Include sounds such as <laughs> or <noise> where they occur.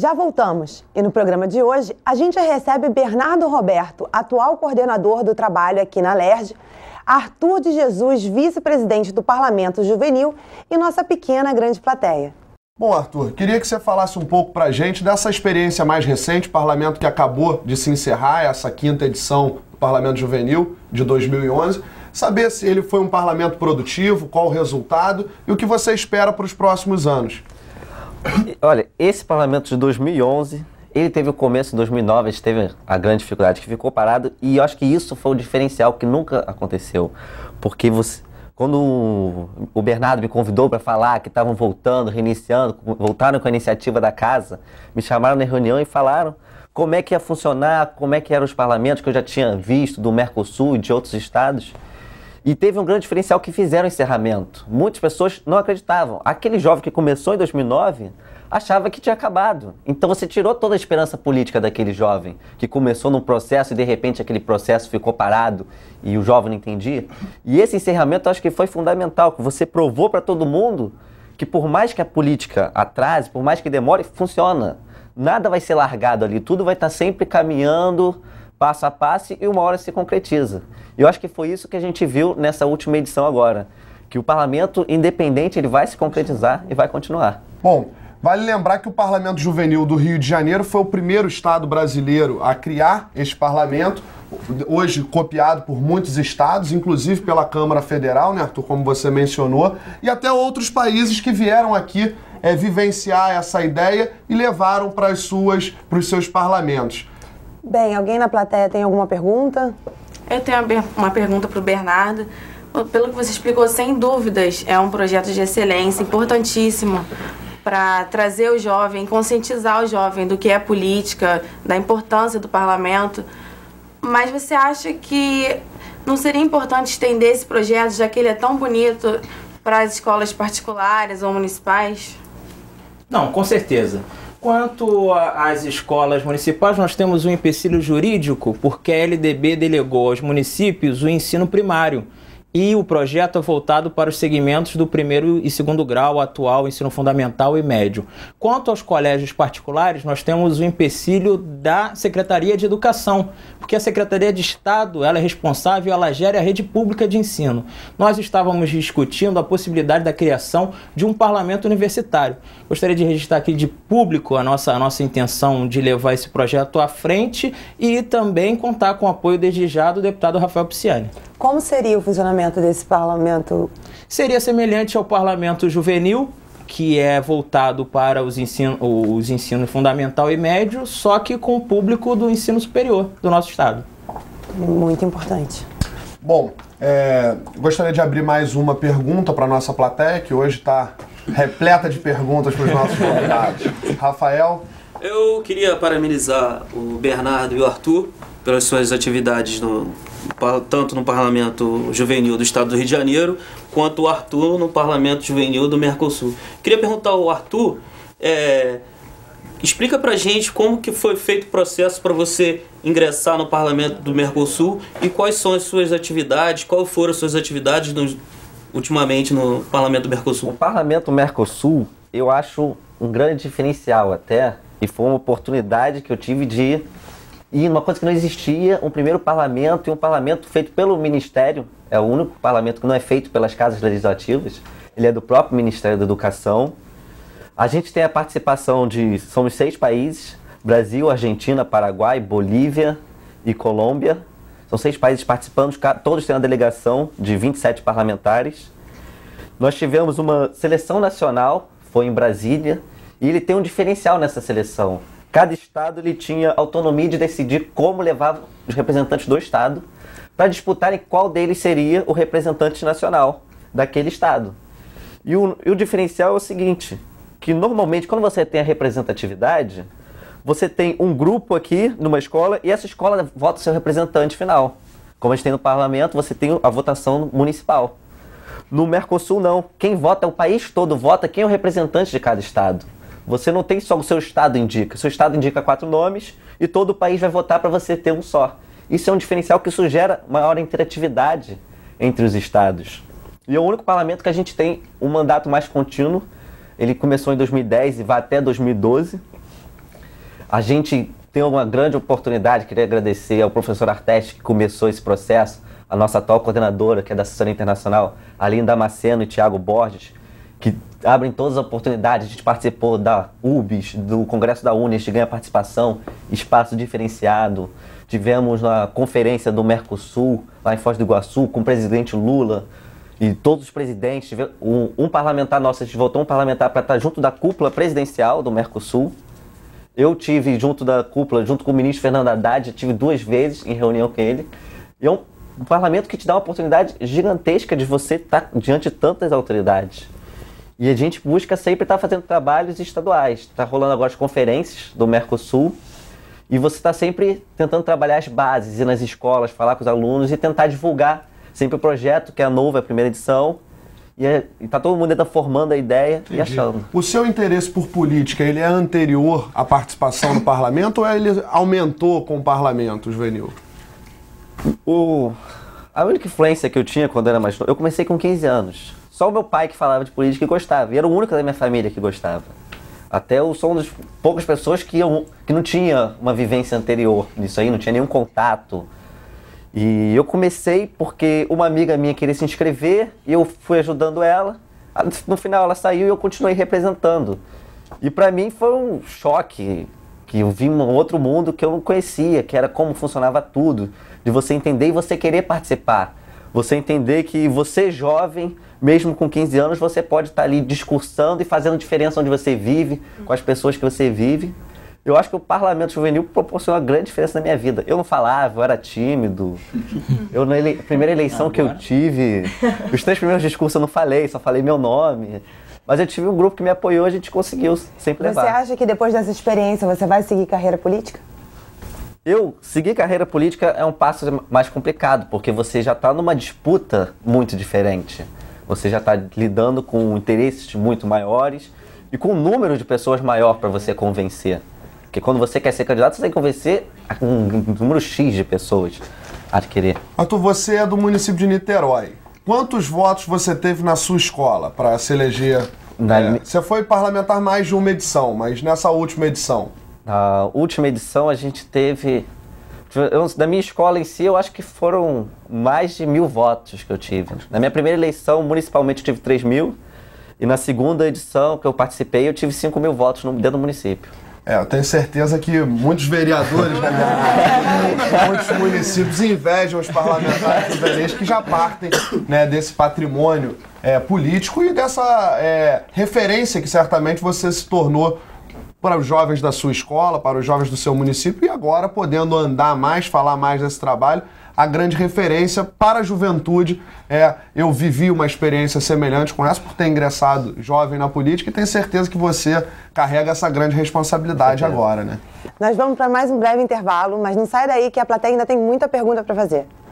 Já voltamos e no programa de hoje a gente recebe Bernardo Roberto, atual coordenador do trabalho aqui na LERJ, Arthur de Jesus, vice-presidente do Parlamento Juvenil e nossa pequena grande plateia. Bom, Arthur, queria que você falasse um pouco para a gente dessa experiência mais recente, parlamento que acabou de se encerrar, essa quinta edição do Parlamento Juvenil de 2011. Saber se ele foi um parlamento produtivo, qual o resultado e o que você espera para os próximos anos. Olha, esse parlamento de 2011, ele teve o começo em 2009, ele teve a grande dificuldade que ficou parado e eu acho que isso foi o diferencial que nunca aconteceu, porque você quando o Bernardo me convidou para falar que estavam voltando, reiniciando, voltaram com a iniciativa da casa, me chamaram na reunião e falaram como é que ia funcionar, como é que eram os parlamentos que eu já tinha visto do Mercosul e de outros estados. E teve um grande diferencial que fizeram o encerramento. Muitas pessoas não acreditavam. Aquele jovem que começou em 2009 achava que tinha acabado. Então você tirou toda a esperança política daquele jovem que começou num processo e de repente aquele processo ficou parado e o jovem não entendia. E esse encerramento eu acho que foi fundamental, que você provou para todo mundo que por mais que a política atrase, por mais que demore, funciona. Nada vai ser largado ali, tudo vai estar sempre caminhando passo a passo e uma hora se concretiza. E eu acho que foi isso que a gente viu nessa última edição agora, que o parlamento independente ele vai se concretizar e vai continuar. Bom, Vale lembrar que o Parlamento Juvenil do Rio de Janeiro foi o primeiro estado brasileiro a criar este parlamento, hoje copiado por muitos estados, inclusive pela Câmara Federal, né, Arthur, como você mencionou, e até outros países que vieram aqui é, vivenciar essa ideia e levaram para, as suas, para os seus parlamentos. Bem, alguém na plateia tem alguma pergunta? Eu tenho uma pergunta para o Bernardo. Pelo que você explicou, sem dúvidas, é um projeto de excelência importantíssimo para trazer o jovem, conscientizar o jovem do que é política, da importância do parlamento. Mas você acha que não seria importante estender esse projeto, já que ele é tão bonito, para as escolas particulares ou municipais? Não, com certeza. Quanto às escolas municipais, nós temos um empecilho jurídico, porque a LDB delegou aos municípios o ensino primário e o projeto é voltado para os segmentos do primeiro e segundo grau, atual, ensino fundamental e médio. Quanto aos colégios particulares, nós temos o empecilho da Secretaria de Educação, porque a Secretaria de Estado ela é responsável, ela gera a rede pública de ensino. Nós estávamos discutindo a possibilidade da criação de um parlamento universitário. Gostaria de registrar aqui de público a nossa, a nossa intenção de levar esse projeto à frente e também contar com o apoio desde já do deputado Rafael Pisciani. Como seria o funcionamento desse parlamento? Seria semelhante ao parlamento juvenil, que é voltado para os ensino, os ensino fundamental e médio, só que com o público do ensino superior do nosso estado. Muito importante. Bom, é, gostaria de abrir mais uma pergunta para a nossa plateia, que hoje está repleta de perguntas para os nossos convidados. <laughs> Rafael? Eu queria parabenizar o Bernardo e o Arthur pelas suas atividades no tanto no Parlamento Juvenil do Estado do Rio de Janeiro, quanto o Arthur no Parlamento Juvenil do Mercosul. Queria perguntar ao Arthur, é, explica pra gente como que foi feito o processo para você ingressar no Parlamento do Mercosul e quais são as suas atividades, quais foram as suas atividades no, ultimamente no Parlamento do Mercosul. O Parlamento do Mercosul, eu acho um grande diferencial até, e foi uma oportunidade que eu tive de e uma coisa que não existia, um primeiro parlamento e um parlamento feito pelo Ministério, é o único parlamento que não é feito pelas casas legislativas, ele é do próprio Ministério da Educação. A gente tem a participação de, somos seis países, Brasil, Argentina, Paraguai, Bolívia e Colômbia. São seis países participando, todos têm uma delegação de 27 parlamentares. Nós tivemos uma seleção nacional, foi em Brasília, e ele tem um diferencial nessa seleção Cada estado ele tinha autonomia de decidir como levar os representantes do estado para disputarem qual deles seria o representante nacional daquele estado. E o, e o diferencial é o seguinte, que normalmente quando você tem a representatividade, você tem um grupo aqui numa escola e essa escola vota seu representante final. Como a gente tem no parlamento, você tem a votação municipal. No Mercosul, não. Quem vota é o país todo, vota quem é o representante de cada estado. Você não tem só o seu estado indica. Seu estado indica quatro nomes e todo o país vai votar para você ter um só. Isso é um diferencial que sugere maior interatividade entre os estados. E é o único parlamento que a gente tem um mandato mais contínuo. Ele começou em 2010 e vai até 2012. A gente tem uma grande oportunidade, queria agradecer ao professor Arteste que começou esse processo, a nossa atual coordenadora, que é da assessoria internacional, Aline Damasceno e Tiago Borges, que abrem todas as oportunidades. A gente participou da UBS, do Congresso da UNES, ganha participação, espaço diferenciado. Tivemos na conferência do Mercosul, lá em Foz do Iguaçu, com o presidente Lula e todos os presidentes. Um, um parlamentar nosso, a gente votou um parlamentar para estar junto da cúpula presidencial do Mercosul. Eu tive junto da cúpula, junto com o ministro Fernando Haddad, tive duas vezes em reunião com ele. E é um, um parlamento que te dá uma oportunidade gigantesca de você estar diante de tantas autoridades. E a gente busca sempre estar tá fazendo trabalhos estaduais. Está rolando agora as conferências do Mercosul. E você está sempre tentando trabalhar as bases, ir nas escolas, falar com os alunos e tentar divulgar sempre o projeto, que é novo, é a primeira edição. E é, está todo mundo formando a ideia Entendi. e achando. O seu interesse por política, ele é anterior à participação no parlamento ou ele aumentou com o parlamento, Juvenil? O... A única influência que eu tinha quando era mais novo, eu comecei com 15 anos. Só o meu pai que falava de política e gostava. E era o único da minha família que gostava. Até eu sou uma das poucas pessoas que, eu, que não tinha uma vivência anterior nisso aí, não tinha nenhum contato. E eu comecei porque uma amiga minha queria se inscrever e eu fui ajudando ela. Ah, no final ela saiu e eu continuei representando. E para mim foi um choque, que eu vi um outro mundo que eu não conhecia, que era como funcionava tudo, de você entender e você querer participar. Você entender que você jovem, mesmo com 15 anos, você pode estar tá ali discursando e fazendo diferença onde você vive, com as pessoas que você vive. Eu acho que o parlamento juvenil proporcionou uma grande diferença na minha vida. Eu não falava, eu era tímido. <laughs> Eu na ele... primeira eleição Agora. que eu tive, os três primeiros discursos eu não falei, só falei meu nome. Mas eu tive um grupo que me apoiou, a gente conseguiu sempre levar. Você acha que depois dessa experiência você vai seguir carreira política? Eu, seguir carreira política é um passo mais complicado, porque você já está numa disputa muito diferente. Você já está lidando com interesses muito maiores e com um número de pessoas maior para você convencer. Porque quando você quer ser candidato, você tem que convencer um número X de pessoas a querer. Arthur, você é do município de Niterói. Quantos votos você teve na sua escola para se eleger? Na... É, você foi parlamentar mais de uma edição, mas nessa última edição, a última edição a gente teve. Na da minha escola em si, eu acho que foram mais de mil votos que eu tive. Na minha primeira eleição, municipalmente, eu tive 3 mil. E na segunda edição que eu participei, eu tive 5 mil votos dentro do município. É, eu tenho certeza que muitos vereadores, né, <laughs> muitos municípios invejam os parlamentares brasileiros que já partem né, desse patrimônio é, político e dessa é, referência que certamente você se tornou para os jovens da sua escola, para os jovens do seu município e agora podendo andar mais, falar mais desse trabalho, a grande referência para a juventude. É, eu vivi uma experiência semelhante com essa por ter ingressado jovem na política e tenho certeza que você carrega essa grande responsabilidade agora, né? Nós vamos para mais um breve intervalo, mas não sai daí que a plateia ainda tem muita pergunta para fazer.